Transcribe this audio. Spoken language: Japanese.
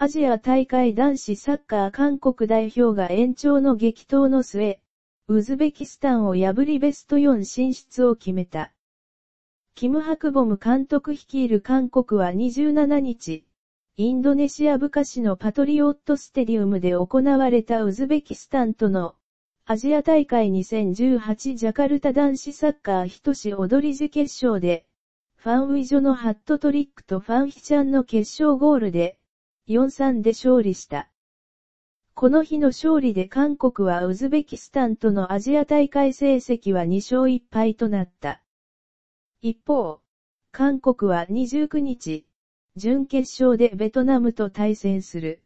アジア大会男子サッカー韓国代表が延長の激闘の末、ウズベキスタンを破りベスト4進出を決めた。キム・ハクボム監督率いる韓国は27日、インドネシアブカ市のパトリオットステディウムで行われたウズベキスタンとのアジア大会2018ジャカルタ男子サッカー一し踊り時決勝で、ファンウィジョのハットトリックとファンヒチャンの決勝ゴールで、4-3で勝利した。この日の勝利で韓国はウズベキスタンとのアジア大会成績は2勝1敗となった。一方、韓国は29日、準決勝でベトナムと対戦する。